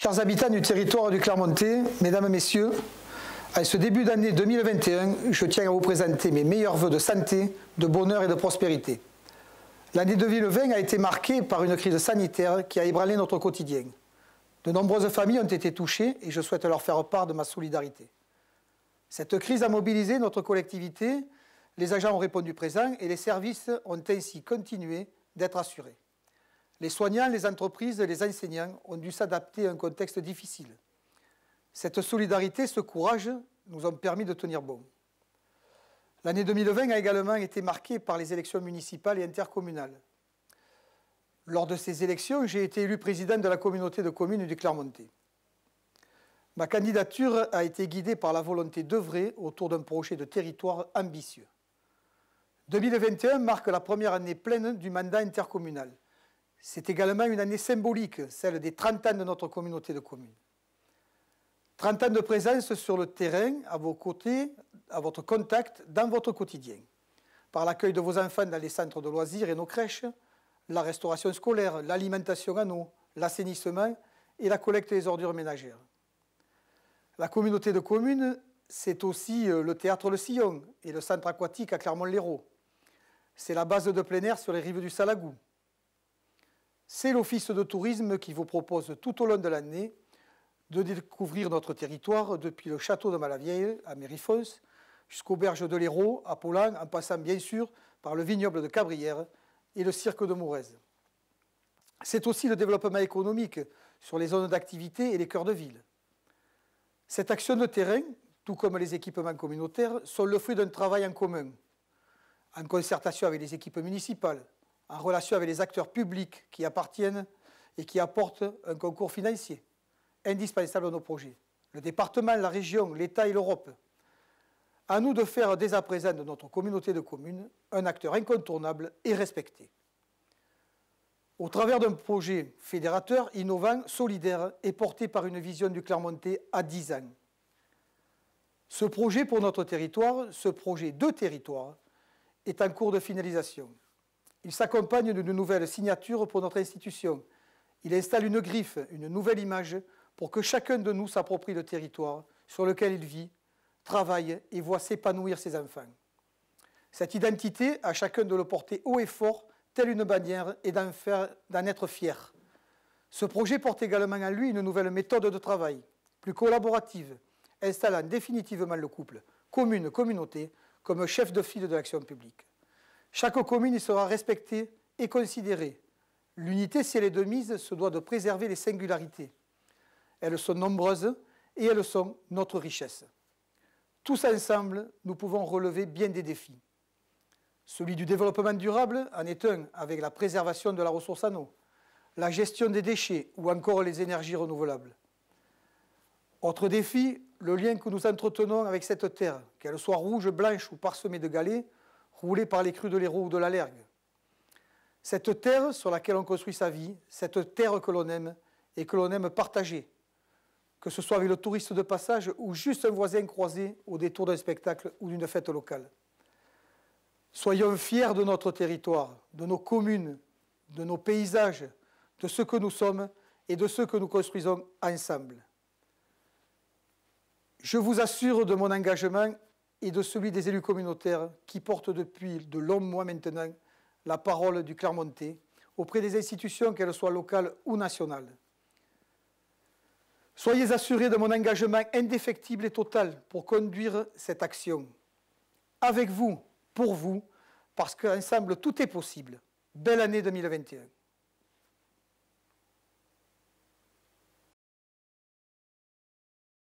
Chers habitants du territoire du Clermontais, Mesdames, et Messieurs, à ce début d'année 2021, je tiens à vous présenter mes meilleurs voeux de santé, de bonheur et de prospérité. L'année 2020 a été marquée par une crise sanitaire qui a ébranlé notre quotidien. De nombreuses familles ont été touchées et je souhaite leur faire part de ma solidarité. Cette crise a mobilisé notre collectivité, les agents ont répondu présents et les services ont ainsi continué d'être assurés. Les soignants, les entreprises, les enseignants ont dû s'adapter à un contexte difficile. Cette solidarité, ce courage nous ont permis de tenir bon. L'année 2020 a également été marquée par les élections municipales et intercommunales. Lors de ces élections, j'ai été élu président de la communauté de communes du Clermonté. Ma candidature a été guidée par la volonté d'œuvrer autour d'un projet de territoire ambitieux. 2021 marque la première année pleine du mandat intercommunal. C'est également une année symbolique, celle des 30 ans de notre communauté de communes. 30 ans de présence sur le terrain, à vos côtés, à votre contact, dans votre quotidien. Par l'accueil de vos enfants dans les centres de loisirs et nos crèches, la restauration scolaire, l'alimentation à eau, l'assainissement et la collecte des ordures ménagères. La communauté de communes, c'est aussi euh, le théâtre Le Sillon et le centre aquatique à Clermont-Lérault. C'est la base de plein air sur les rives du Salagou. C'est l'Office de tourisme qui vous propose tout au long de l'année de découvrir notre territoire depuis le château de Malavieille à Mérifons jusqu'aux berges de l'Hérault, à Polan, en passant bien sûr par le vignoble de Cabrières et le cirque de Mourez. C'est aussi le développement économique sur les zones d'activité et les cœurs de ville. Cette action de terrain, tout comme les équipements communautaires, sont le fruit d'un travail en commun, en concertation avec les équipes municipales, en relation avec les acteurs publics qui appartiennent et qui apportent un concours financier indispensable à nos projets. Le département, la région, l'État et l'Europe. À nous de faire dès à présent de notre communauté de communes un acteur incontournable et respecté. Au travers d'un projet fédérateur, innovant, solidaire et porté par une vision du Clermonté à 10 ans. Ce projet pour notre territoire, ce projet de territoire, est en cours de finalisation. Il s'accompagne d'une nouvelle signature pour notre institution. Il installe une griffe, une nouvelle image, pour que chacun de nous s'approprie le territoire sur lequel il vit, travaille et voit s'épanouir ses enfants. Cette identité, à chacun de le porter haut et fort, telle une bannière, et d'en être fier. Ce projet porte également à lui une nouvelle méthode de travail, plus collaborative, installant définitivement le couple, commune, communauté, comme chef de file de l'action publique. Chaque commune y sera respectée et considérée. L'unité, si elle est de mise, se doit de préserver les singularités. Elles sont nombreuses et elles sont notre richesse. Tous ensemble, nous pouvons relever bien des défis. Celui du développement durable en est un, avec la préservation de la ressource en eau, la gestion des déchets ou encore les énergies renouvelables. Autre défi, le lien que nous entretenons avec cette terre, qu'elle soit rouge, blanche ou parsemée de galets, roulée par les crues de l'Hérault ou de la Lergue. Cette terre sur laquelle on construit sa vie, cette terre que l'on aime et que l'on aime partager, que ce soit avec le touriste de passage ou juste un voisin croisé au détour d'un spectacle ou d'une fête locale. Soyons fiers de notre territoire, de nos communes, de nos paysages, de ce que nous sommes et de ce que nous construisons ensemble. Je vous assure de mon engagement et de celui des élus communautaires qui portent depuis de longs mois maintenant la parole du Clermonté auprès des institutions, qu'elles soient locales ou nationales. Soyez assurés de mon engagement indéfectible et total pour conduire cette action. Avec vous, pour vous, parce qu'ensemble tout est possible. Belle année 2021.